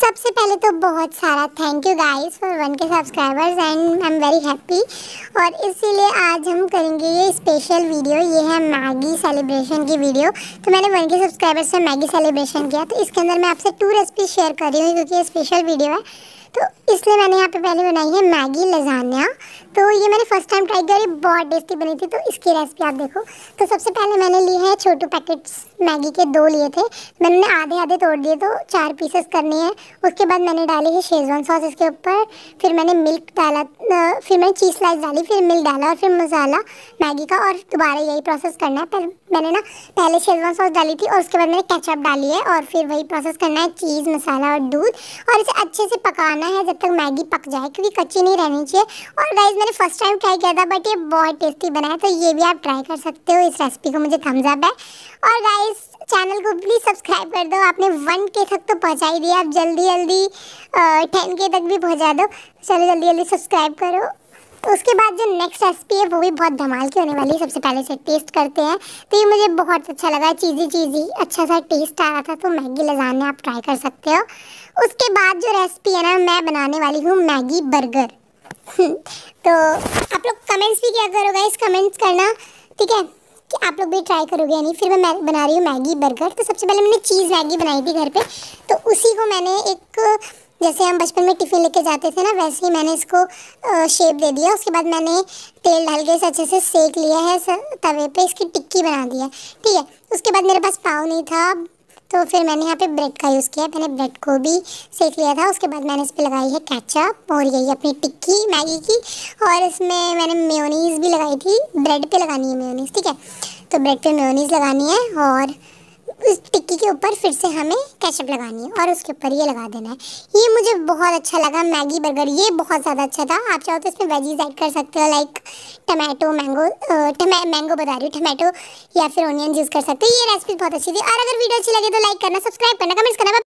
सबसे पहले तो बहुत सारा thank you guys for one K subscribers and I am very happy और इसीलिए आज हम करेंगे ये स्पेशल वीडियो ये है मैगी सेलिब्रेशन की वीडियो तो मैंने वन के सब्सक्राइबर्स से मैगी सेलिब्रेशन किया तो इसके अंदर मैं आपसे टू रेसिपी शेयर कर रही हूँ क्योंकि ये स्पेशल वीडियो है तो इसलिए मैंने यहाँ पे पहले बनाई है मैगी लजानिया तो ये मैंने फर्स्ट टाइम ट्राई करी बहुत टेस्टी बनी थी तो इसकी रेसिपी आप देखो तो सबसे पहले मैंने लिए है छोटू पैकेट्स मैगी के दो लिए थे मैंने आधे आधे तोड़ दिए तो चार पीसेस करने हैं उसके बाद मैंने डाली है शेजवान सॉस इसके ऊपर फिर मैंने मिल्क डाला फिर मैंने चीज़ स्लाइस डाली फिर मिल्क डाला और फिर मसाला मैगी का और दोबारा यही प्रोसेस करना है पर मैंने ना पहले शेजवान सॉस डाली थी और उसके बाद मैंने कैचअप डाली है और फिर वही प्रोसेस करना है चीज़ मसाला और दूध और इसे अच्छे से पकाना पकाना है जब तक मैगी पक जाए क्योंकि कच्ची नहीं रहनी चाहिए और गाइज मैंने फर्स्ट टाइम ट्राई किया था बट ये बहुत टेस्टी बना है तो ये भी आप ट्राई कर सकते हो इस रेसिपी को मुझे थम्स अप है और गाइज चैनल को प्लीज़ सब्सक्राइब कर दो आपने वन के तक तो पहुँचा ही दिया आप जल्दी जल्दी टेन के तक भी पहुँचा दो चलो जल्दी जल्दी सब्सक्राइब करो तो उसके बाद जो नेक्स्ट रेसिपी है वो भी बहुत धमाल की होने वाली है सबसे पहले से टेस्ट करते हैं तो ये मुझे बहुत अच्छा लगा चीज़ी चीज़ी अच्छा सा टेस्ट आ रहा था तो मैगी लजाने आप ट्राई कर सकते हो उसके बाद जो रेसिपी है ना मैं बनाने वाली हूँ मैगी बर्गर तो आप लोग कमेंट्स भी क्या करोगे इस कमेंट्स करना ठीक है कि आप लोग भी ट्राई करोगे यानी फिर मैं बना रही हूँ मैगी बर्गर तो सबसे पहले मैंने चीज़ मैगी बनाई थी घर पे तो उसी को मैंने एक जैसे हम बचपन में टिफ़िन लेके जाते थे ना वैसे ही मैंने इसको शेप दे दिया उसके बाद मैंने तेल डाल के इसे अच्छे से सेक लिया है तवे पे इसकी टिक्की बना दी है ठीक है उसके बाद मेरे पास पाव नहीं था तो फिर मैंने यहाँ पे ब्रेड का यूज़ किया मैंने ब्रेड को भी सेक लिया था उसके बाद मैंने इस पर लगाई है कैचअप और यही अपनी टिक्की मैगी की और इसमें मैंने मेयोनीज भी लगाई थी ब्रेड पर लगानी है मेयोनीज ठीक है तो ब्रेड पर मेयोनीज लगानी है और उस टिक्की के ऊपर फिर से हमें कैचअप लगानी है और उसके ऊपर ये लगा देना है ये मुझे बहुत अच्छा लगा मैगी बर्गर ये बहुत ज़्यादा अच्छा था आप चाहो तो इसमें वेजीज ऐड कर सकते हो लाइक टमाटो मैंगो टमा मैंगो बता रही हूँ टमाटो या फिर ओनियन यूज़ कर सकते हो ये रेसिपी बहुत अच्छी थी और अगर वीडियो अच्छी लगे तो लाइक करना सब्सक्राइब करना कमेंट्स करना